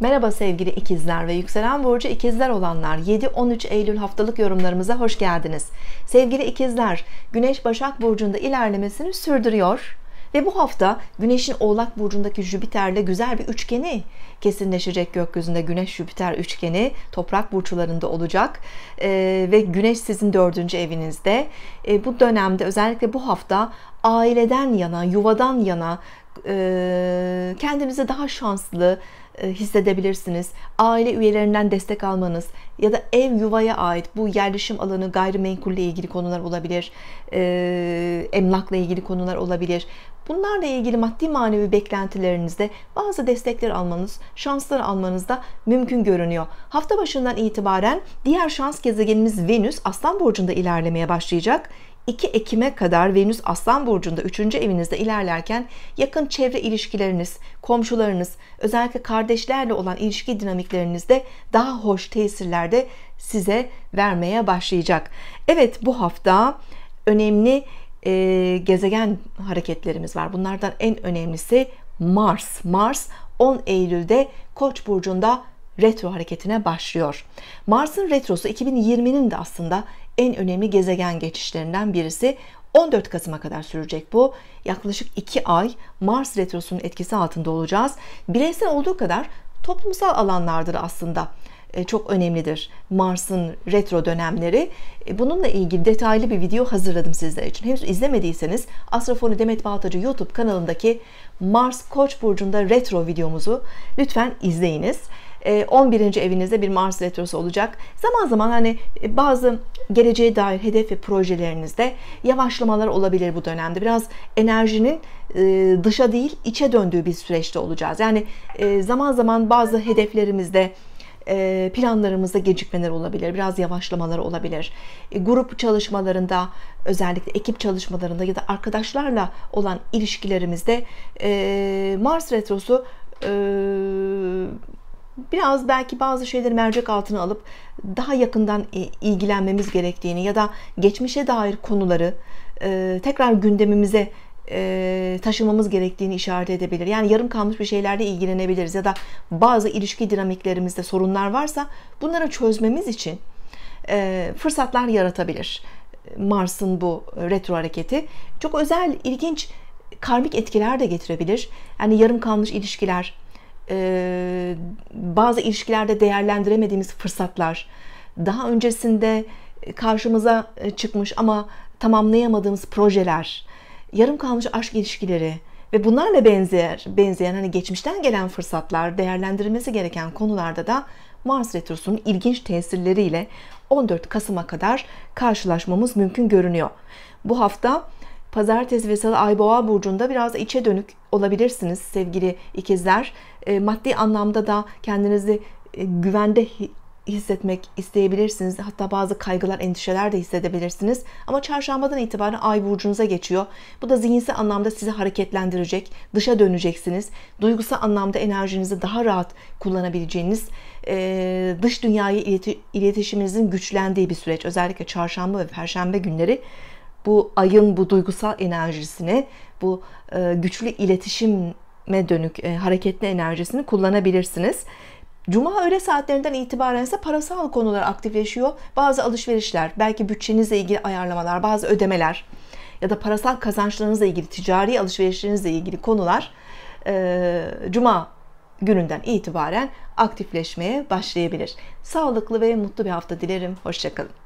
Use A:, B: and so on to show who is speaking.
A: Merhaba sevgili ikizler ve yükselen burcu ikizler olanlar 7-13 Eylül haftalık yorumlarımıza hoş geldiniz. Sevgili ikizler Güneş Başak Burcu'nda ilerlemesini sürdürüyor. Ve bu hafta Güneş'in Oğlak Burcu'ndaki Jüpiter'le güzel bir üçgeni kesinleşecek gökyüzünde Güneş-Jüpiter üçgeni toprak burçlarında olacak. Ee, ve Güneş sizin dördüncü evinizde. Ee, bu dönemde özellikle bu hafta aileden yana, yuvadan yana e, kendinizi daha şanslı, e, hissedebilirsiniz. Aile üyelerinden destek almanız ya da ev yuvaya ait bu yerleşim alanı gayrimenkulle ilgili konular olabilir. E, emlakla ilgili konular olabilir. Bunlarla ilgili maddi manevi beklentilerinizde bazı destekler almanız, şanslar almanız da mümkün görünüyor. Hafta başından itibaren diğer şans gezegenimiz Venüs Aslan Burcu'nda ilerlemeye başlayacak. 2 Ekim'e kadar Venüs Aslan Burcu'nda 3. evinizde ilerlerken yakın çevre ilişkileriniz, komşularınız, özellikle kardeşlerle olan ilişki dinamiklerinizde daha hoş tesirlerde size vermeye başlayacak. Evet bu hafta önemli e, gezegen hareketlerimiz var. Bunlardan en önemlisi Mars. Mars 10 Eylül'de Koç burcunda retro hareketine başlıyor. Mars'ın retrosu 2020'nin de aslında en önemli gezegen geçişlerinden birisi. 14 Kasım'a kadar sürecek bu. Yaklaşık 2 ay Mars retrosunun etkisi altında olacağız. Bireysel olduğu kadar toplumsal alanlardır aslında e, çok önemlidir. Mars'ın retro dönemleri. E, bununla ilgili detaylı bir video hazırladım sizler için. Henüz izlemediyseniz Astrofoni Demet Baltacı YouTube kanalındaki Mars Koç burcunda retro videomuzu lütfen izleyiniz. 11. Ee, evinizde bir Mars retrosu olacak. Zaman zaman hani e, bazı geleceğe dair hedef ve projelerinizde yavaşlamalar olabilir bu dönemde. Biraz enerjinin e, dışa değil içe döndüğü bir süreçte olacağız. Yani e, zaman zaman bazı hedeflerimizde planlarımızda gecikmeler olabilir, biraz yavaşlamalar olabilir. Grup çalışmalarında, özellikle ekip çalışmalarında ya da arkadaşlarla olan ilişkilerimizde Mars retrosu biraz belki bazı şeyleri mercek altına alıp daha yakından ilgilenmemiz gerektiğini ya da geçmişe dair konuları e, tekrar gündemimize e, taşımamız gerektiğini işaret edebilir. Yani yarım kalmış bir şeylerle ilgilenebiliriz ya da bazı ilişki dinamiklerimizde sorunlar varsa bunları çözmemiz için e, fırsatlar yaratabilir. Mars'ın bu retro hareketi çok özel, ilginç karmik etkiler de getirebilir. Yani yarım kalmış ilişkiler, e, bazı ilişkilerde değerlendiremediğimiz fırsatlar, daha öncesinde e, karşımıza e, çıkmış ama tamamlayamadığımız projeler, yarım kalmış aşk ilişkileri ve bunlarla benzer benzeyen hani geçmişten gelen fırsatlar, değerlendirilmesi gereken konularda da Mars retrosunun ilginç tesirleriyle 14 Kasım'a kadar karşılaşmamız mümkün görünüyor. Bu hafta Pazartesi ve Salı Ay Boğa burcunda biraz içe dönük olabilirsiniz sevgili ikizler. E, maddi anlamda da kendinizi e, güvende hissetmek isteyebilirsiniz. Hatta bazı kaygılar, endişeler de hissedebilirsiniz. Ama çarşambadan itibaren ay burcunuza geçiyor. Bu da zihinsel anlamda sizi hareketlendirecek. Dışa döneceksiniz. Duygusal anlamda enerjinizi daha rahat kullanabileceğiniz, e, dış dünyayı iletişiminizin güçlendiği bir süreç. Özellikle çarşamba ve perşembe günleri bu ayın bu duygusal enerjisini, bu e, güçlü iletişime dönük e, hareketli enerjisini kullanabilirsiniz. Cuma öğle saatlerinden itibaren ise parasal konular aktifleşiyor. Bazı alışverişler, belki bütçenizle ilgili ayarlamalar, bazı ödemeler ya da parasal kazançlarınızla ilgili, ticari alışverişlerinizle ilgili konular e, Cuma gününden itibaren aktifleşmeye başlayabilir. Sağlıklı ve mutlu bir hafta dilerim. Hoşçakalın.